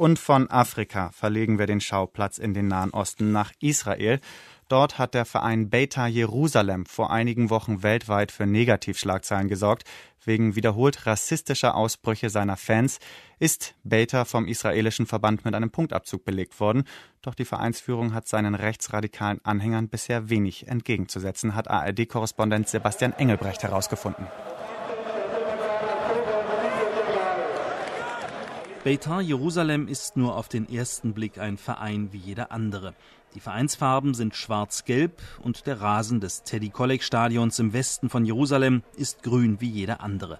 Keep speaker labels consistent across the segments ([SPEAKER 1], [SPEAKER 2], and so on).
[SPEAKER 1] Und von Afrika verlegen wir den Schauplatz in den Nahen Osten nach Israel. Dort hat der Verein Beta Jerusalem vor einigen Wochen weltweit für Negativschlagzeilen gesorgt. Wegen wiederholt rassistischer Ausbrüche seiner Fans ist Beta vom israelischen Verband mit einem Punktabzug belegt worden. Doch die Vereinsführung hat seinen rechtsradikalen Anhängern bisher wenig entgegenzusetzen, hat ARD-Korrespondent Sebastian Engelbrecht herausgefunden. Beitar Jerusalem ist nur auf den ersten Blick ein Verein wie jeder andere. Die Vereinsfarben sind schwarz-gelb und der Rasen des Teddy Kollek Stadions im Westen von Jerusalem ist grün wie jeder andere.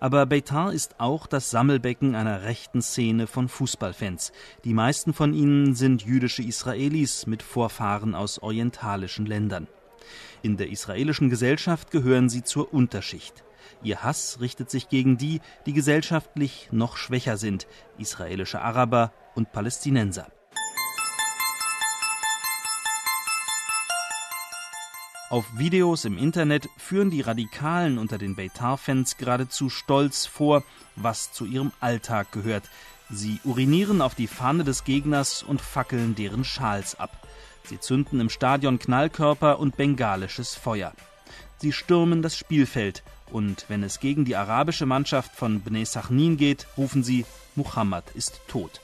[SPEAKER 1] Aber Beitar ist auch das Sammelbecken einer rechten Szene von Fußballfans. Die meisten von ihnen sind jüdische Israelis mit Vorfahren aus orientalischen Ländern. In der israelischen Gesellschaft gehören sie zur Unterschicht. Ihr Hass richtet sich gegen die, die gesellschaftlich noch schwächer sind, israelische Araber und Palästinenser. Auf Videos im Internet führen die Radikalen unter den Beitar-Fans geradezu stolz vor, was zu ihrem Alltag gehört. Sie urinieren auf die Fahne des Gegners und fackeln deren Schals ab. Sie zünden im Stadion Knallkörper und bengalisches Feuer. Sie stürmen das Spielfeld und wenn es gegen die arabische Mannschaft von Bnei Sachnin geht, rufen sie, Muhammad ist tot.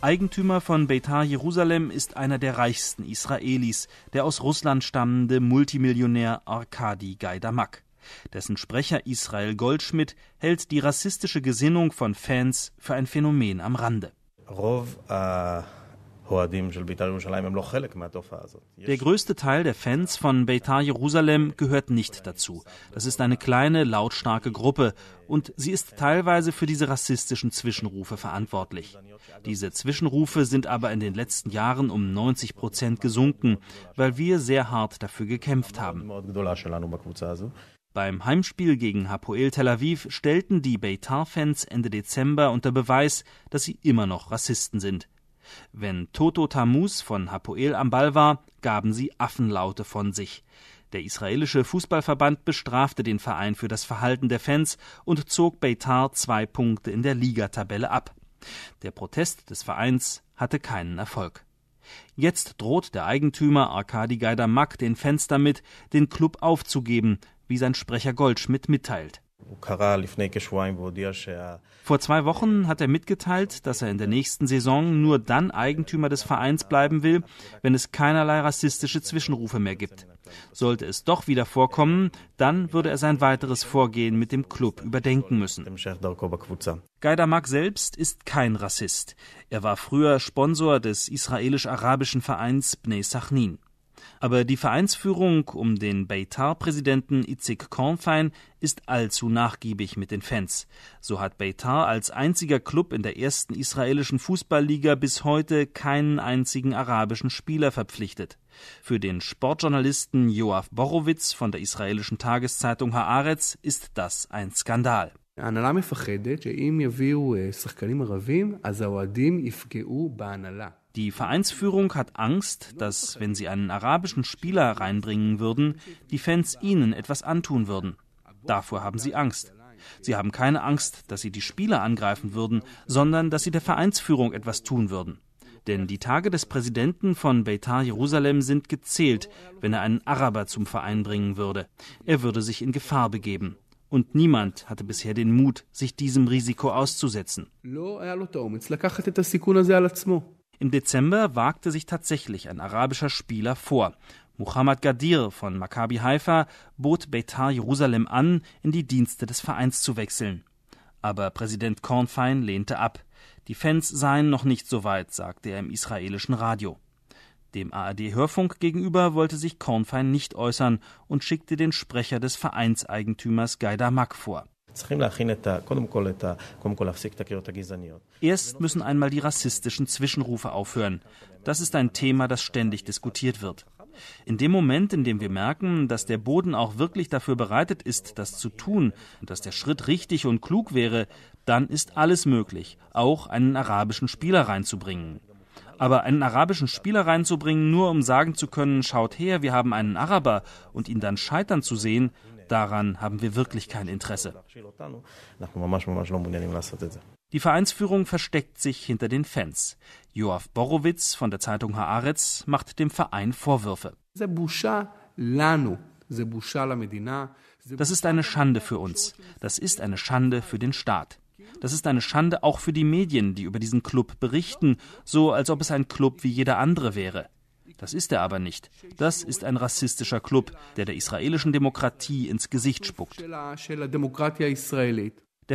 [SPEAKER 1] Eigentümer von Beitar Jerusalem ist einer der reichsten Israelis, der aus Russland stammende Multimillionär Arkadi Gaidamak. Dessen Sprecher Israel Goldschmidt hält die rassistische Gesinnung von Fans für ein Phänomen am Rande. Rov, äh der größte Teil der Fans von Beitar Jerusalem gehört nicht dazu. Das ist eine kleine, lautstarke Gruppe und sie ist teilweise für diese rassistischen Zwischenrufe verantwortlich. Diese Zwischenrufe sind aber in den letzten Jahren um 90 Prozent gesunken, weil wir sehr hart dafür gekämpft haben. Beim Heimspiel gegen Hapoel Tel Aviv stellten die Beitar-Fans Ende Dezember unter Beweis, dass sie immer noch Rassisten sind. Wenn Toto Tamus von Hapoel am Ball war, gaben sie Affenlaute von sich. Der israelische Fußballverband bestrafte den Verein für das Verhalten der Fans und zog Beitar zwei Punkte in der Ligatabelle ab. Der Protest des Vereins hatte keinen Erfolg. Jetzt droht der Eigentümer Arkadi Gaidamak den Fans damit, den Club aufzugeben, wie sein Sprecher Goldschmidt mitteilt vor zwei Wochen hat er mitgeteilt, dass er in der nächsten Saison nur dann Eigentümer des Vereins bleiben will, wenn es keinerlei rassistische Zwischenrufe mehr gibt. Sollte es doch wieder vorkommen, dann würde er sein weiteres Vorgehen mit dem Club überdenken müssen. Gaidamak selbst ist kein Rassist. Er war früher Sponsor des israelisch-arabischen Vereins Bnei Sachnin. Aber die Vereinsführung um den Beitar-Präsidenten Itzik Kornfein ist allzu nachgiebig mit den Fans. So hat Beitar als einziger Klub in der ersten israelischen Fußballliga bis heute keinen einzigen arabischen Spieler verpflichtet. Für den Sportjournalisten Joaf Borowitz von der israelischen Tageszeitung Haaretz ist das ein Skandal. ההנהלה die Vereinsführung hat Angst, dass, wenn sie einen arabischen Spieler reinbringen würden, die Fans ihnen etwas antun würden. Davor haben sie Angst. Sie haben keine Angst, dass sie die Spieler angreifen würden, sondern dass sie der Vereinsführung etwas tun würden. Denn die Tage des Präsidenten von Beitar Jerusalem sind gezählt, wenn er einen Araber zum Verein bringen würde. Er würde sich in Gefahr begeben. Und niemand hatte bisher den Mut, sich diesem Risiko auszusetzen. Im Dezember wagte sich tatsächlich ein arabischer Spieler vor. Muhammad Gadir von Maccabi Haifa bot Beitar Jerusalem an, in die Dienste des Vereins zu wechseln. Aber Präsident Kornfein lehnte ab. Die Fans seien noch nicht so weit, sagte er im israelischen Radio. Dem ARD-Hörfunk gegenüber wollte sich Kornfein nicht äußern und schickte den Sprecher des Vereinseigentümers Mack vor. Erst müssen einmal die rassistischen Zwischenrufe aufhören. Das ist ein Thema, das ständig diskutiert wird. In dem Moment, in dem wir merken, dass der Boden auch wirklich dafür bereitet ist, das zu tun, dass der Schritt richtig und klug wäre, dann ist alles möglich, auch einen arabischen Spieler reinzubringen. Aber einen arabischen Spieler reinzubringen, nur um sagen zu können, schaut her, wir haben einen Araber, und ihn dann scheitern zu sehen, Daran haben wir wirklich kein Interesse. Die Vereinsführung versteckt sich hinter den Fans. Joaf Borowitz von der Zeitung Haaretz macht dem Verein Vorwürfe. Das ist eine Schande für uns. Das ist eine Schande für den Staat. Das ist eine Schande auch für die Medien, die über diesen Club berichten, so als ob es ein Club wie jeder andere wäre. Das ist er aber nicht. Das ist ein rassistischer Club, der der israelischen Demokratie ins Gesicht spuckt. Der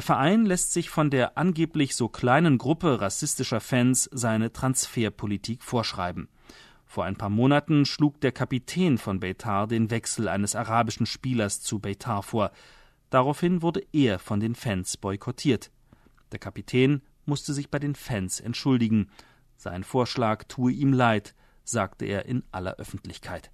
[SPEAKER 1] Verein lässt sich von der angeblich so kleinen Gruppe rassistischer Fans seine Transferpolitik vorschreiben. Vor ein paar Monaten schlug der Kapitän von Beitar den Wechsel eines arabischen Spielers zu Beitar vor. Daraufhin wurde er von den Fans boykottiert. Der Kapitän musste sich bei den Fans entschuldigen. Sein Vorschlag tue ihm leid sagte er in aller Öffentlichkeit.